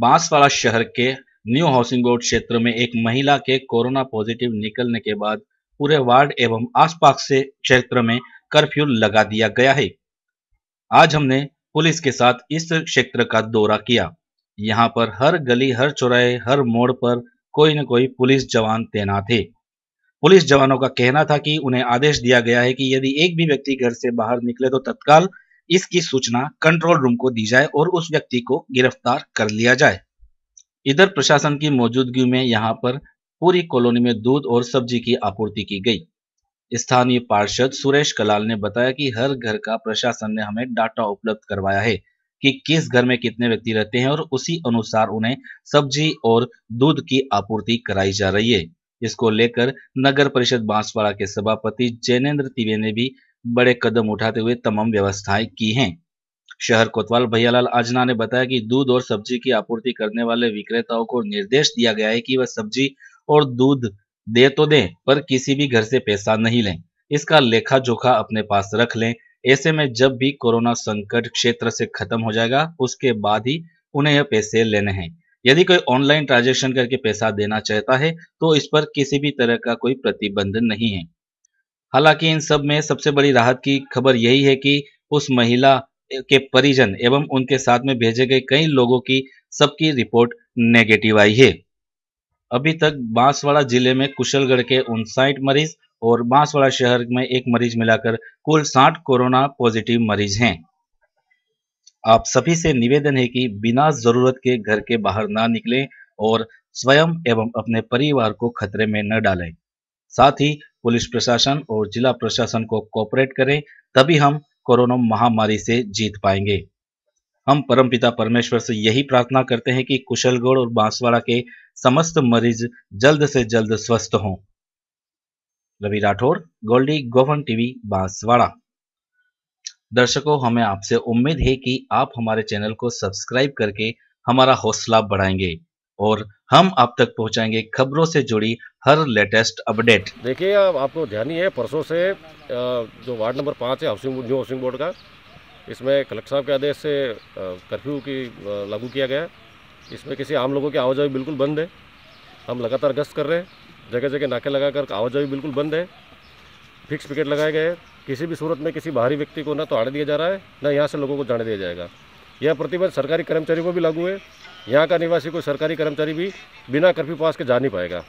बांसवाड़ा शहर के new housing board क्षेत्र में एक महिला के कोरोना पॉजिटिव निकलने के बाद पूरे वार्ड एवं आसपास से क्षेत्र में कर्फ्यू लगा दिया गया है आज हमने पुलिस के साथ इस क्षेत्र का दौरा किया यहाँ पर हर गली हर चौराहे हर मोड़ पर कोई न कोई पुलिस जवान तैनात है पुलिस जवानों का कहना था कि उन्हें आदेश दिया गया है कि यदि एक भी व्यक्ति घर से बाहर निकले तो तत्काल इसकी सूचना कंट्रोल रूम को दी जाए और उस व्यक्ति को गिरफ्तार कर लिया जाए इधर प्रशासन की मौजूदगी में यहाँ पर पूरी कॉलोनी में दूध और सब्जी की आपूर्ति की गई स्थानीय पार्षद सुरेश कलाल ने बताया कि हर घर का प्रशासन ने हमें डाटा उपलब्ध करवाया है कि किस घर में कितने व्यक्ति रहते हैं और उसी अनुसार उन्हें सब्जी और दूध की आपूर्ति कराई जा रही है इसको लेकर नगर परिषद बांसवाड़ा के सभापति जैनेन्द्र तिवे ने भी बड़े कदम उठाते हुए तमाम व्यवस्थाएं की हैं शहर कोतवाल भैयालाल आजना ने बताया कि दूध और सब्जी की आपूर्ति करने वाले विक्रेताओं को निर्देश दिया गया है कि वह सब्जी और दूध दे तो दे पर किसी भी घर से पैसा नहीं लें इसका लेखा जोखा अपने पास रख लें ऐसे में जब भी कोरोना संकट क्षेत्र से खत्म हो जाएगा उसके बाद ही उन्हें यह पैसे लेने हैं यदि कोई ऑनलाइन ट्रांजेक्शन करके पैसा देना चाहता है तो इस पर किसी भी तरह का कोई प्रतिबंध नहीं है हालांकि इन सब में सबसे बड़ी राहत की खबर यही है कि उस महिला के परिजन एवं उनके साथ में भेजे गए कई लोगों की सबकी रिपोर्ट नेगेटिव आई है अभी तक बांसवाड़ा जिले में कुशलगढ़ के उनसाइठ मरीज और बांसवाड़ा शहर में एक मरीज मिलाकर कुल साठ कोरोना पॉजिटिव मरीज हैं आप सभी से निवेदन है कि बिना जरूरत के घर के बाहर ना निकलें और स्वयं एवं अपने परिवार को खतरे में न डालें साथ ही पुलिस प्रशासन और जिला प्रशासन को कॉपरेट करें तभी हम कोरोना महामारी से जीत पाएंगे हम परमपिता परमेश्वर से यही प्रार्थना करते हैं कि कुशलगढ़ और बांसवाड़ा के समस्त मरीज जल्द से जल्द स्वस्थ हों रवि राठौर गोल्डी गोवन टीवी बांसवाड़ा दर्शकों हमें आपसे उम्मीद है कि आप हमारे चैनल को सब्सक्राइब करके हमारा हौसला बढ़ाएंगे और हम आप तक पहुंचाएंगे खबरों से जुड़ी हर लेटेस्ट अपडेट देखिए आपको ध्यान ही है परसों से जो वार्ड नंबर पाँच है हाउसिंग न्यू हाउसिंग बोर्ड का इसमें कलेक्टर साहब के आदेश से कर्फ्यू की लागू किया गया है इसमें किसी आम लोगों की आवाजाही बिल्कुल बंद है हम लगातार गश्त कर रहे हैं जगह जगह नाके लगा कर आवाजाही बिल्कुल बंद है फिक्स पिकेट लगाए गए किसी भी सूरत में किसी बाहरी व्यक्ति को ना तो आड़े दिया जा रहा है ना यहाँ से लोगों को जाने दिया जाएगा यह प्रतिबंध सरकारी कर्मचारी को भी लागू है यहाँ का निवासी कोई सरकारी कर्मचारी भी बिना कर्फ्यू पास के जा नहीं पाएगा